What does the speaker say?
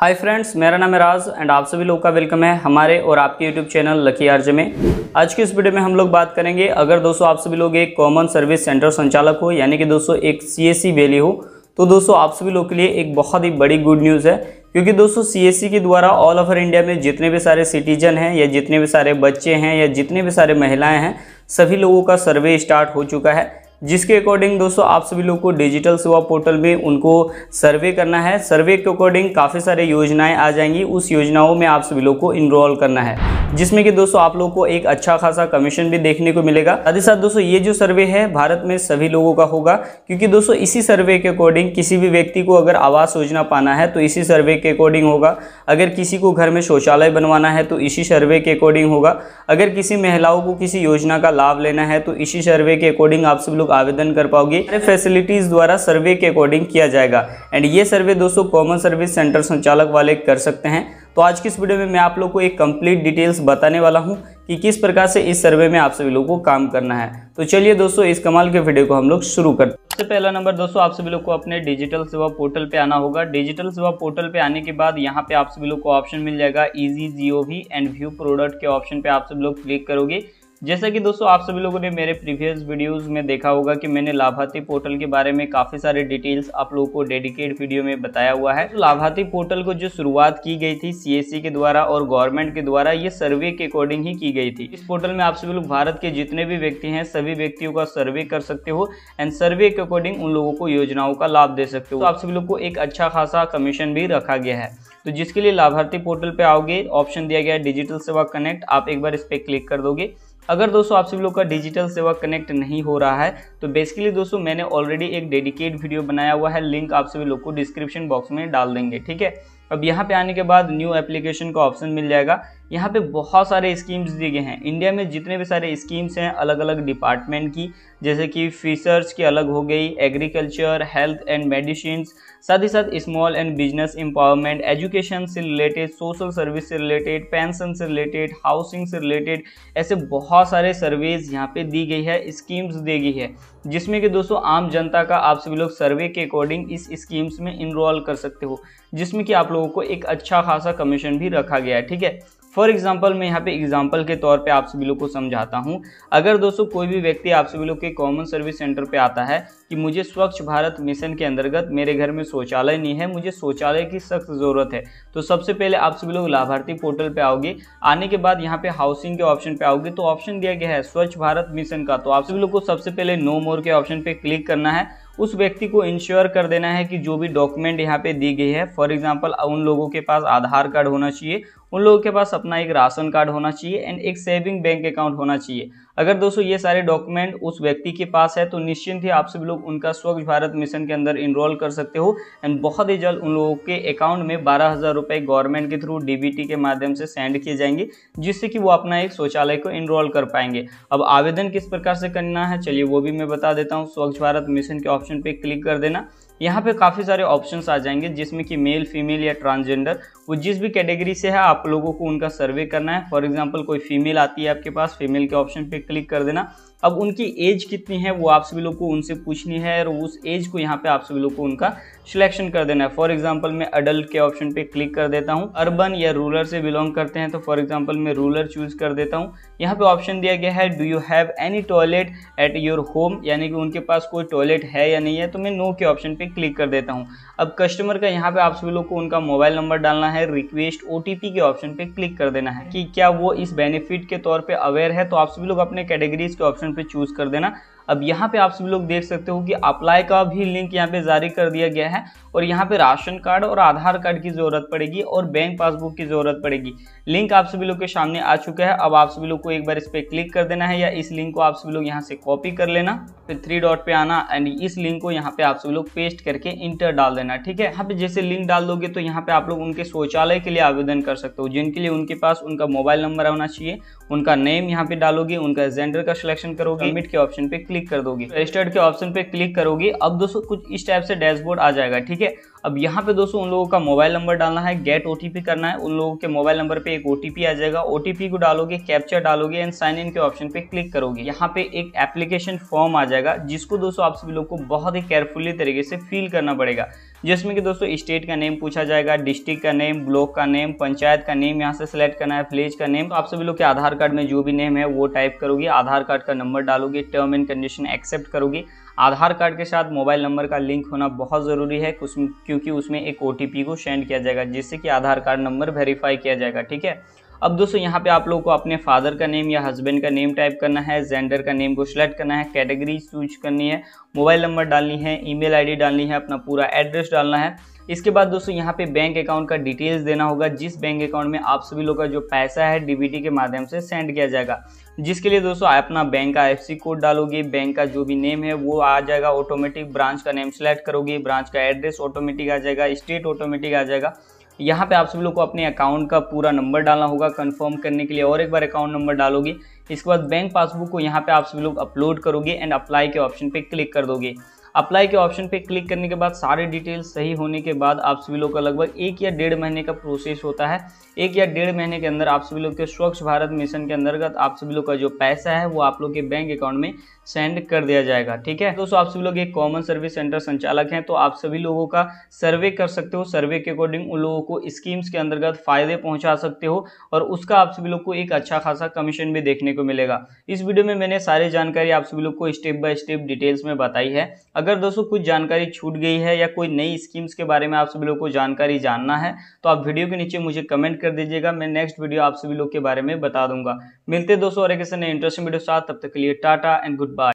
hi friends मेरा नाम है राज एंड आप सभी लोग का वेलकम है हमारे और आपके यूट्यूब चैनल लकी आरजे में आज की इस वीडियो में हम लोग बात करेंगे अगर दोस्तों आप सभी लोग एक कॉमन सर्विस सेंटर संचालक हो यानी कि दोस्तों एक सी वैली हो तो दोस्तों आप सभी लोग के लिए एक बहुत ही बड़ी गुड न्यूज़ है क्योंकि दोस्तों सी के द्वारा ऑल ओवर इंडिया में जितने भी सारे सिटीजन हैं या जितने भी सारे बच्चे हैं या जितने भी सारे महिलाएँ हैं सभी लोगों का सर्वे स्टार्ट हो चुका है जिसके अकॉर्डिंग दोस्तों आप सभी लोग को डिजिटल सेवा पोर्टल में उनको सर्वे करना है सर्वे के अकॉर्डिंग काफ़ी सारे योजनाएं आ जाएंगी उस योजनाओं में आप सभी लोग को इनरोल करना है जिसमें कि दोस्तों आप लोग को एक अच्छा खासा कमीशन भी देखने को मिलेगा साथ ही साथ दोस्तों ये जो सर्वे है भारत में सभी लोगों का होगा क्योंकि दोस्तों इसी सर्वे के अकॉर्डिंग किसी भी व्यक्ति को अगर आवास योजना पाना है तो इसी सर्वे के अकॉर्डिंग होगा अगर किसी को घर में शौचालय बनवाना है तो इसी सर्वे के अकॉर्डिंग होगा अगर किसी महिलाओं को किसी योजना का लाभ लेना है तो इसी सर्वे के अकॉर्डिंग आप सभी लोग लोग आवेदन कर पाओगे सारे फैसिलिटीज द्वारा सर्वे के अकॉर्डिंग किया जाएगा एंड ये सर्वे दोस्तों कॉमन सर्विस सेंटर संचालक वाले कर सकते हैं तो आज की इस वीडियो में मैं आप लोग को एक कंप्लीट डिटेल्स बताने वाला हूँ कि किस प्रकार से इस सर्वे में आप सभी लोगों को काम करना है तो चलिए दोस्तों इस कमाल के वीडियो को हम लोग शुरू करते हैं सबसे पहला नंबर दोस्तों आप सभी लोग को अपने डिजिटल सेवा पोर्टल पे आना होगा डिजिटल सेवा पोर्टल पे आने के बाद यहाँ पे आप सभी लोग को ऑप्शन मिल जाएगा easy Jio and view product के ऑप्शन पे आप सभी लोग क्लिक करोगे जैसा कि दोस्तों आप सभी लोगों ने मेरे प्रीवियस वीडियोस में देखा होगा कि मैंने लाभार्थी पोर्टल के बारे में काफ़ी सारे डिटेल्स आप लोगों को डेडिकेट वीडियो में बताया हुआ है तो लाभार्थी पोर्टल को जो शुरुआत की गई थी सीएससी e के द्वारा और गवर्नमेंट के द्वारा ये सर्वे के अकॉर्डिंग ही की गई थी इस पोर्टल में आप सभी लोग भारत के जितने भी व्यक्ति हैं सभी व्यक्तियों का सर्वे कर सकते हो एंड सर्वे के अकॉर्डिंग उन लोगों को योजनाओं का लाभ दे सकते हो तो आप सभी लोग को एक अच्छा खासा कमीशन भी रखा गया है तो जिसके लिए लाभार्थी पोर्टल पे आओगे ऑप्शन दिया गया है डिजिटल सेवा कनेक्ट आप एक बार इस पर क्लिक कर दोगे अगर दोस्तों आप सभी लोग का डिजिटल सेवा कनेक्ट नहीं हो रहा है तो बेसिकली दोस्तों मैंने ऑलरेडी एक डेडिकेट वीडियो बनाया हुआ है लिंक आप सभी लोग को डिस्क्रिप्शन बॉक्स में डाल देंगे ठीक है अब यहाँ पे आने के बाद न्यू एप्लीकेशन का ऑप्शन मिल जाएगा यहाँ पे बहुत सारे स्कीम्स दिए गए हैं इंडिया में जितने भी सारे स्कीम्स हैं अलग अलग डिपार्टमेंट की जैसे कि फिशर्स की अलग हो गई एग्रीकल्चर हेल्थ एंड मेडिसिन साथ ही साथ small and business empowerment education से रिलेटेड सोशल सर्विस से रिलेटेड पेंशन से रिलेटेड हाउसिंग से रिलेटेड ऐसे बहुत सारे सर्वेज यहाँ पे दी गई है स्कीम्स दी गई है जिसमें कि दोस्तों आम जनता का आप सभी लोग सर्वे के अकॉर्डिंग इस स्कीम्स में इनरोल कर सकते हो जिसमें कि आप लोगों को एक अच्छा खासा कमीशन भी रखा गया है ठीक है फॉर एग्जाम्पल मैं यहाँ पे एग्जाम्पल के तौर पे आप सभी लोग को समझाता हूँ अगर दोस्तों कोई भी व्यक्ति आप सभी लोग के कॉमन सर्विस सेंटर पे आता है कि मुझे स्वच्छ भारत मिशन के अंतर्गत मेरे घर में शौचालय नहीं है मुझे शौचालय की सख्त ज़रूरत है तो सबसे पहले आप सभी लोग लाभार्थी पोर्टल पे आओगे आने के बाद यहाँ पे हाउसिंग के ऑप्शन पे आओगे तो ऑप्शन दिया गया है स्वच्छ भारत मिशन का तो आप सभी लोग को सबसे पहले नो मोर के ऑप्शन पे क्लिक करना है उस व्यक्ति को इंश्योर कर देना है कि जो भी डॉक्यूमेंट यहाँ पे दी गई है फॉर एग्जाम्पल उन लोगों के पास आधार कार्ड होना चाहिए उन लोगों के पास अपना एक राशन कार्ड होना चाहिए एंड एक सेविंग बैंक अकाउंट होना चाहिए अगर दोस्तों ये सारे डॉक्यूमेंट उस व्यक्ति के पास है तो निश्चिंत ही आप सभी लोग उनका स्वच्छ भारत मिशन के अंदर इनरोल कर सकते हो एंड बहुत ही जल्द उन लोगों के अकाउंट में बारह हज़ार रुपये गवर्नमेंट के थ्रू डी के माध्यम से सेंड किए जाएंगे जिससे कि वो अपना एक शौचालय को इनरोल कर पाएंगे अब आवेदन किस प्रकार से करना है चलिए वो भी मैं बता देता हूँ स्वच्छ भारत मिशन के ऑप्शन पर क्लिक कर देना यहाँ पे काफ़ी सारे ऑप्शंस आ जाएंगे जिसमें कि मेल फीमेल या ट्रांसजेंडर वो जिस भी कैटेगरी से है आप लोगों को उनका सर्वे करना है फॉर एग्जाम्पल कोई फीमेल आती है आपके पास फीमेल के ऑप्शन पे क्लिक कर देना अब उनकी एज कितनी है वो आप सभी लोग को उनसे पूछनी है और उस एज को यहाँ पे आप सभी लोग को उनका सिलेक्शन कर देना है फॉर एग्जाम्पल मैं अडल्ट के ऑप्शन पे क्लिक कर देता हूँ अर्बन या रूरल से बिलोंग करते हैं तो फॉर एग्जाम्पल मैं रूरल चूज कर देता हूँ यहाँ पे ऑप्शन दिया गया है do you have any toilet at your home यानी कि उनके पास कोई टॉयलेट है या नहीं है तो मैं नो के ऑप्शन पे क्लिक कर देता हूँ अब कस्टमर का यहाँ पे आप सभी लोग को उनका मोबाइल नंबर डालना है है रिक्वेस्ट ओटीपी के ऑप्शन पे क्लिक कर देना है कि क्या वो इस बेनिफिट के तौर पे अवेयर है तो आप सभी लोग अपने कैटेगरीज के ऑप्शन पे चूज कर देना अब यहाँ पे आप सभी लोग देख सकते हो कि अप्लाई का भी लिंक यहाँ पे जारी कर दिया गया है और यहाँ पे राशन कार्ड और आधार कार्ड की ज़रूरत पड़ेगी और बैंक पासबुक की ज़रूरत पड़ेगी लिंक आप सभी लोग के सामने आ चुका है अब आप सभी लोग को एक बार इस पर क्लिक कर देना है या इस लिंक को आप सभी लोग यहाँ से कॉपी कर लेना फिर थ्री डॉट पे आना एंड इस लिंक को यहाँ पे आप सभी लोग पेस्ट करके इंटर डाल देना ठीक है यहाँ पे जैसे लिंक डाल दोगे तो यहाँ पे आप लोग उनके शौचालय के लिए आवेदन कर सकते हो जिनके लिए उनके पास उनका मोबाइल नंबर होना चाहिए उनका नेम यहाँ पे डालोगे उनका जेंडर का सिलेक्शन करोगे मिट के ऑप्शन पे क्लिक क्लिक कर दोगे रजिस्टर्ड के ऑप्शन पे क्लिक करोगी अब दोस्तों कुछ इस टाइप से डैशबोर्ड आ जाएगा ठीक है अब यहाँ पे दोस्तों उन लोगों का मोबाइल नंबर डालना है गेट ओ करना है उन लोगों के मोबाइल नंबर पे एक ओ आ जाएगा ओ को डालोगे कैप्चर डालोगे एंड साइन इन के ऑप्शन पे क्लिक करोगे यहाँ पे एक एप्लीकेशन फॉर्म आ जाएगा जिसको दोस्तों आप सभी लोग को बहुत ही केयरफुली तरीके से फिल करना पड़ेगा जिसमें कि दोस्तों स्टेट का नेम पूछा जाएगा डिस्ट्रिक्ट का नेम ब्लॉक का नेम पंचायत का नेम यहाँ से सेलेक्ट करना है विलेज का नेम तो आप सभी लोग के आधार कार्ड में जो भी नेम है वो टाइप करोगे आधार कार्ड का नंबर डालोगे टर्म एंड कंडीशन एक्सेप्ट करोगे आधार कार्ड के साथ मोबाइल नंबर का लिंक होना बहुत ज़रूरी है क्योंकि उसमें एक ओ को सेंड किया जाएगा जिससे कि आधार कार्ड नंबर वेरीफाई किया जाएगा ठीक है अब दोस्तों यहाँ पे आप लोग को अपने फादर का नेम या हस्बैंड का नेम टाइप करना है जेंडर का नेम को सिलेक्ट करना है कैटेगरी चूज करनी है मोबाइल नंबर डालनी है ईमेल आईडी डालनी है अपना पूरा एड्रेस डालना है इसके बाद दोस्तों यहाँ पे बैंक अकाउंट का डिटेल्स देना होगा जिस बैंक अकाउंट में आप सभी लोग का जो पैसा है डीबीटी के माध्यम से सेंड किया जाएगा जिसके लिए दोस्तों आप अपना बैंक का एफ कोड डालोगे बैंक का जो भी नेम है वो आ जाएगा ऑटोमेटिक ब्रांच का नेम सेलेक्ट करोगे ब्रांच का एड्रेस ऑटोमेटिक आ जाएगा स्टेट ऑटोमेटिक आ जाएगा यहाँ पे आप सभी लोग को अपने अकाउंट का पूरा नंबर डालना होगा कंफर्म करने के लिए और एक बार अकाउंट नंबर डालोगे इसके बाद बैंक पासबुक को यहाँ पे आप सभी लोग अपलोड करोगे एंड अप्लाई के ऑप्शन पे क्लिक कर दोगे अप्लाई के ऑप्शन पे क्लिक करने के बाद सारे डिटेल सही होने के बाद आप सभी लोग का लगभग एक या डेढ़ महीने का प्रोसेस होता है एक या डेढ़ महीने के अंदर आप सभी लोग के स्वच्छ भारत मिशन के अंतर्गत आप सभी लोग का जो पैसा है वो आप लोग के बैंक अकाउंट में सेंड कर दिया जाएगा ठीक है दोस्तों आप सभी लोग एक कॉमन सर्विस सेंटर संचालक हैं तो आप सभी लोगों का सर्वे कर सकते हो सर्वे के अकॉर्डिंग उन लोगों को स्कीम्स के अंतर्गत फायदे पहुंचा सकते हो और उसका आप सभी लोग को एक अच्छा खासा कमीशन भी देखने को मिलेगा इस वीडियो में मैंने सारी जानकारी आप सभी लोग को स्टेप बाय स्टेप डिटेल्स में बताई है अगर दोस्तों कुछ जानकारी छूट गई है या कोई नई स्कीम्स के बारे में आप सभी लोग को जानकारी जानना है तो आप वीडियो के नीचे मुझे कमेंट कर दीजिएगा मैं नेक्स्ट वीडियो आप सभी लोग के बारे में बता दूंगा मिलते दोस्तों और एक ऐसे नए इंटरेस्टिंग वीडियो साथ तब तक के लिए टाटा एंड गुड